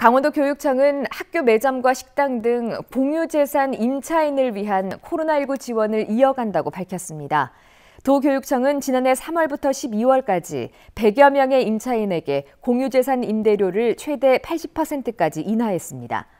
강원도 교육청은 학교 매점과 식당 등 공유재산 임차인을 위한 코로나19 지원을 이어간다고 밝혔습니다. 도교육청은 지난해 3월부터 12월까지 100여 명의 임차인에게 공유재산 임대료를 최대 80%까지 인하했습니다.